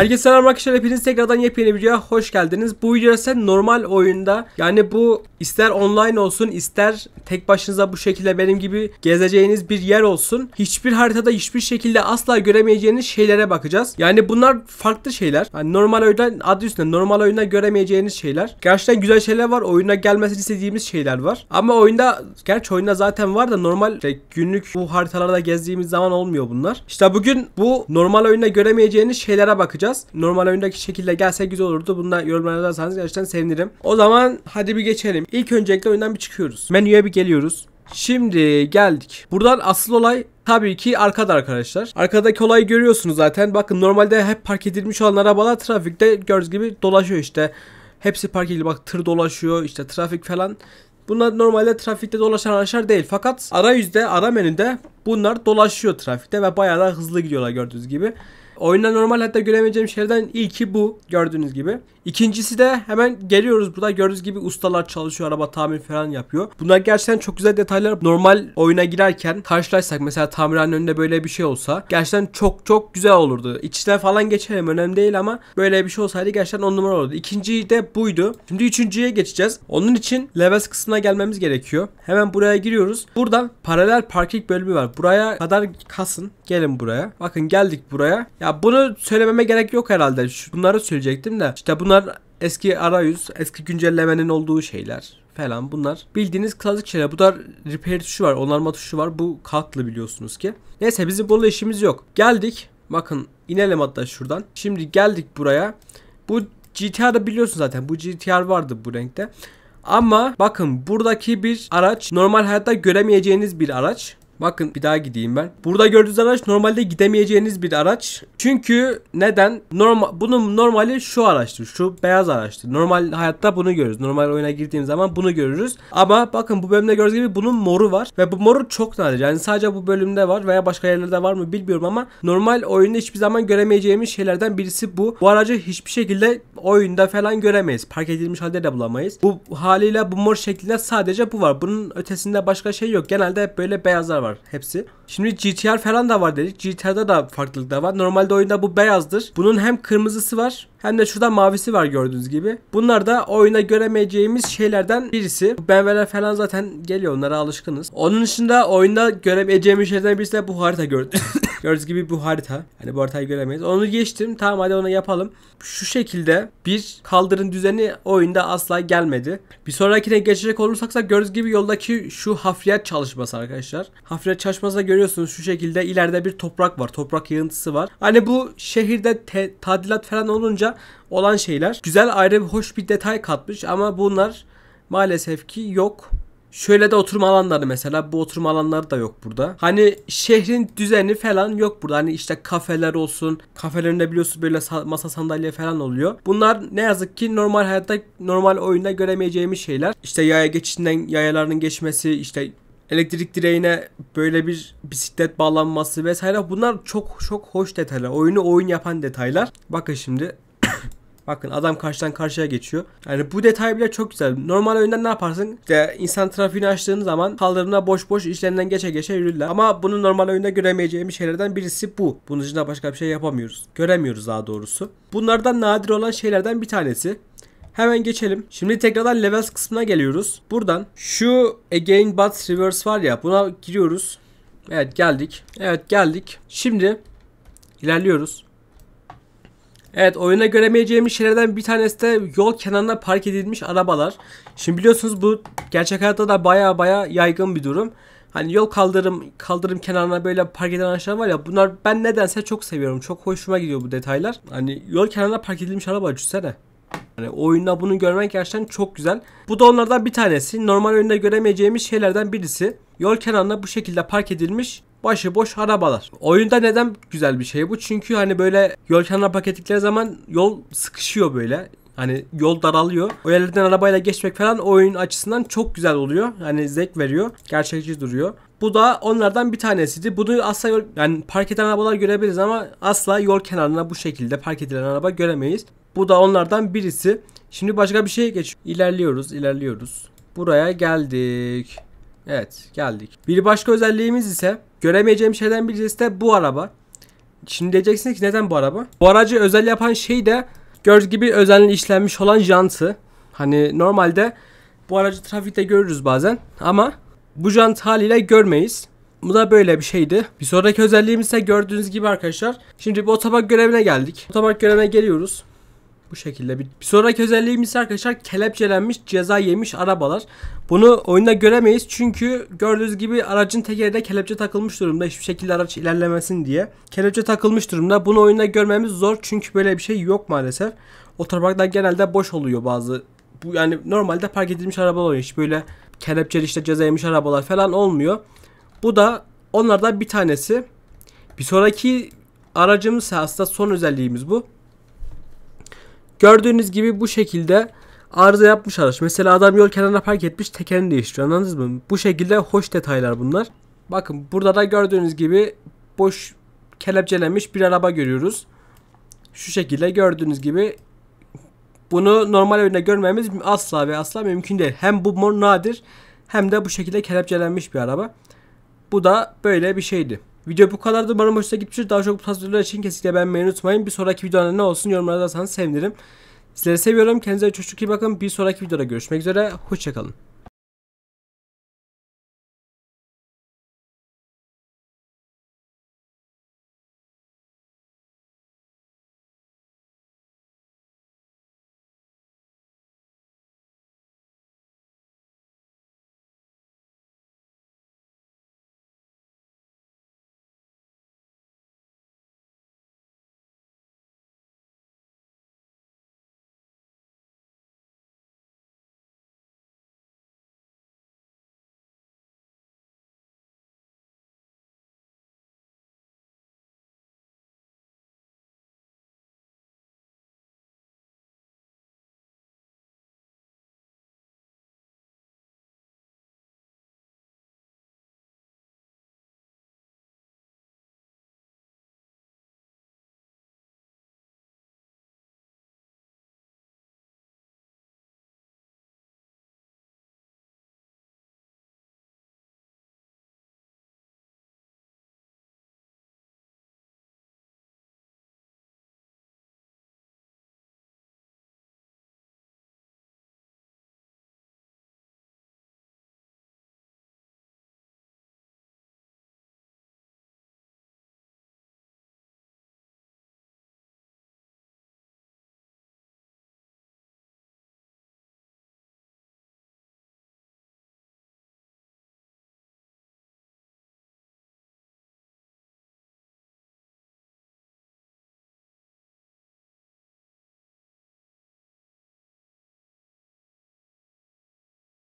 Herkese selam arkadaşlar hepiniz tekrardan yepyeni videoya hoş geldiniz. Bu video ise normal oyunda yani bu ister online olsun ister tek başınıza bu şekilde benim gibi gezeceğiniz bir yer olsun. Hiçbir haritada hiçbir şekilde asla göremeyeceğiniz şeylere bakacağız. Yani bunlar farklı şeyler. Yani normal oyunda adı üstünde normal oyunda göremeyeceğiniz şeyler. Gerçekten güzel şeyler var. Oyuna gelmesini istediğimiz şeyler var. Ama oyunda gerçi oyunda zaten var da normal işte günlük bu haritalarda gezdiğimiz zaman olmuyor bunlar. İşte bugün bu normal oyunda göremeyeceğiniz şeylere bakacağız oynayacağız. Normal oyundaki şekilde gelse güzel olurdu. Bunda yorumlar yazarsanız gerçekten sevinirim. O zaman hadi bir geçelim. İlk öncelikle oyundan bir çıkıyoruz. Menüye bir geliyoruz. Şimdi geldik. Buradan asıl olay Tabii ki arkada arkadaşlar. Arkadaki olayı görüyorsunuz zaten. Bakın normalde hep park edilmiş olan arabalar trafikte gördüğünüz gibi dolaşıyor işte. Hepsi park edildi. Bak tır dolaşıyor işte trafik falan. Bunlar normalde trafikte dolaşan araçlar değil. Fakat arayüzde, ara menüde bunlar dolaşıyor trafikte ve bayağı da hızlı gidiyorlar gördüğünüz gibi oyunda normal hatta göremeyeceğim şeylerden ilki bu gördüğünüz gibi. İkincisi de hemen geliyoruz burada gördüğünüz gibi ustalar çalışıyor araba tamir falan yapıyor. Bunlar gerçekten çok güzel detaylar normal oyuna girerken karşılaşsak mesela tamirhanenin önünde böyle bir şey olsa gerçekten çok çok güzel olurdu. İçinden falan geçerim önemli değil ama böyle bir şey olsaydı gerçekten on numara olurdu. İkinci de buydu. Şimdi üçüncüye geçeceğiz. Onun için levels kısmına gelmemiz gerekiyor. Hemen buraya giriyoruz. Buradan paralel parking bölümü var. Buraya kadar kasın. Gelin buraya. Bakın geldik buraya. Ya ya bunu söylememe gerek yok herhalde. Bunları söyleyecektim de. İşte bunlar eski arayüz, eski güncellemenin olduğu şeyler falan bunlar. Bildiğiniz klasik şeyler. Bu da repair tuşu var, onarma tuşu var. Bu katlı biliyorsunuz ki. Neyse bizim bununla işimiz yok. Geldik. Bakın inelim hatta şuradan. Şimdi geldik buraya. Bu GTR'ı biliyorsun zaten. Bu GTR vardı bu renkte. Ama bakın buradaki bir araç normal hayatta göremeyeceğiniz bir araç. Bakın bir daha gideyim ben. Burada gördüğünüz araç normalde gidemeyeceğiniz bir araç. Çünkü neden? Normal, bunun normali şu araçtır. Şu beyaz araçtır. Normal hayatta bunu görürüz. Normal oyuna girdiğim zaman bunu görürüz. Ama bakın bu bölümde gördüğünüz gibi bunun moru var. Ve bu moru çok nadir. Yani sadece bu bölümde var veya başka yerlerde var mı bilmiyorum ama normal oyunda hiçbir zaman göremeyeceğimiz şeylerden birisi bu. Bu aracı hiçbir şekilde oyunda falan göremeyiz. Park edilmiş halde de bulamayız. Bu haliyle bu mor şeklinde sadece bu var. Bunun ötesinde başka şey yok. Genelde hep böyle beyazlar var hepsi. Şimdi GTR falan da var dedik. GTR'da da farklılık da var. Normalde oyunda bu beyazdır. Bunun hem kırmızısı var hem de şurada mavisi var gördüğünüz gibi. Bunlar da oyuna göremeyeceğimiz şeylerden birisi. Bu BMW'ler falan zaten geliyor onlara alışkınız. Onun dışında oyunda göremeyeceğimiz şeylerden birisi de bu harita gördüğünüz Gördüğünüz gibi bu harita. Hani bu haritayı göremeyiz. Onu geçtim. Tamam hadi onu yapalım. Şu şekilde bir kaldırın düzeni oyunda asla gelmedi. Bir sonrakine geçecek olursaksa gördüğünüz gibi yoldaki şu hafriyat çalışması arkadaşlar. Hafriyat çalışmasında görüyorsunuz şu şekilde ileride bir toprak var. Toprak yığıntısı var. Hani bu şehirde tadilat falan olunca olan şeyler. Güzel ayrı bir hoş bir detay katmış ama bunlar maalesef ki yok. Şöyle de oturma alanları mesela bu oturma alanları da yok burada. Hani şehrin düzeni falan yok burada. Hani işte kafeler olsun. Kafelerinde biliyorsun böyle masa sandalye falan oluyor. Bunlar ne yazık ki normal hayatta normal oyunda göremeyeceğimiz şeyler. İşte yaya geçişinden yayalarının geçmesi işte elektrik direğine böyle bir bisiklet bağlanması vesaire bunlar çok çok hoş detaylar. Oyunu oyun yapan detaylar. Bakın şimdi Bakın adam karşıdan karşıya geçiyor. Yani bu detay bile çok güzel. Normal önden ne yaparsın? İşte insan trafiğini açtığın zaman kaldırımda boş boş işlerinden geçe geçe yürürler. Ama bunu normal oyunda göremeyeceğimiz şeylerden birisi bu. Bunun dışında başka bir şey yapamıyoruz. Göremiyoruz daha doğrusu. Bunlardan nadir olan şeylerden bir tanesi. Hemen geçelim. Şimdi tekrardan levels kısmına geliyoruz. Buradan şu again but reverse var ya buna giriyoruz. Evet geldik. Evet geldik. Şimdi ilerliyoruz. Evet oyuna göremeyeceğimiz şeylerden bir tanesi de yol kenarına park edilmiş arabalar. Şimdi biliyorsunuz bu gerçek hayatta da baya baya yaygın bir durum. Hani yol kaldırım kaldırım kenarına böyle park eden araçlar var ya bunlar ben nedense çok seviyorum. Çok hoşuma gidiyor bu detaylar. Hani yol kenarına park edilmiş araba düşünsene. Yani oyunda bunu görmek gerçekten çok güzel. Bu da onlardan bir tanesi. Normal oyunda göremeyeceğimiz şeylerden birisi. Yol kenarına bu şekilde park edilmiş başıboş arabalar. Oyunda neden güzel bir şey bu? Çünkü hani böyle yol kenarına park ettikleri zaman yol sıkışıyor böyle. Hani yol daralıyor. O yerlerden arabayla geçmek falan oyun açısından çok güzel oluyor. Hani zevk veriyor. Gerçekçi duruyor. Bu da onlardan bir tanesiydi. Bunu asla yol, yani park eden arabalar görebiliriz ama asla yol kenarına bu şekilde park edilen araba göremeyiz. Bu da onlardan birisi. Şimdi başka bir şeye geç. İlerliyoruz, ilerliyoruz. Buraya geldik. Evet, geldik. Bir başka özelliğimiz ise Göremeyeceğim şeyden birisi de bu araba. Şimdi diyeceksiniz ki neden bu araba? Bu aracı özel yapan şey de gördüğünüz gibi özel işlenmiş olan jantı. Hani normalde bu aracı trafikte görürüz bazen ama bu jant haliyle görmeyiz. Bu da böyle bir şeydi. Bir sonraki özelliğimiz ise gördüğünüz gibi arkadaşlar. Şimdi bir otopark görevine geldik. Otobak görevine geliyoruz. Bu şekilde bir, bir sonraki özelliğimiz arkadaşlar kelepçelenmiş ceza yemiş arabalar. Bunu oyunda göremeyiz çünkü gördüğünüz gibi aracın tekerine kelepçe takılmış durumda hiçbir şekilde araç ilerlemesin diye. Kelepçe takılmış durumda bunu oyunda görmemiz zor çünkü böyle bir şey yok maalesef. Otoparklar genelde boş oluyor bazı bu yani normalde park edilmiş arabalar oluyor. Hiç böyle kelepçeli işte ceza yemiş arabalar falan olmuyor. Bu da onlardan bir tanesi. Bir sonraki aracımız aslında son özelliğimiz bu. Gördüğünüz gibi bu şekilde arıza yapmış araç. Mesela adam yol kenarına park etmiş tekerini değiştiriyor anladınız mı? Bu şekilde hoş detaylar bunlar. Bakın burada da gördüğünüz gibi boş kelepçelenmiş bir araba görüyoruz. Şu şekilde gördüğünüz gibi bunu normal oyunda görmemiz asla ve asla mümkün değil. Hem bu nadir hem de bu şekilde kelepçelenmiş bir araba. Bu da böyle bir şeydi. Video bu kadardı. Umarım hoşuna gitmiştir. Daha çok bu tarz videolar için kesinlikle beğenmeyi unutmayın. Bir sonraki videoda ne olsun yorumlarda sevinirim. Sizleri seviyorum. Kendinize çok çok iyi bakın. Bir sonraki videoda görüşmek üzere. Hoşçakalın.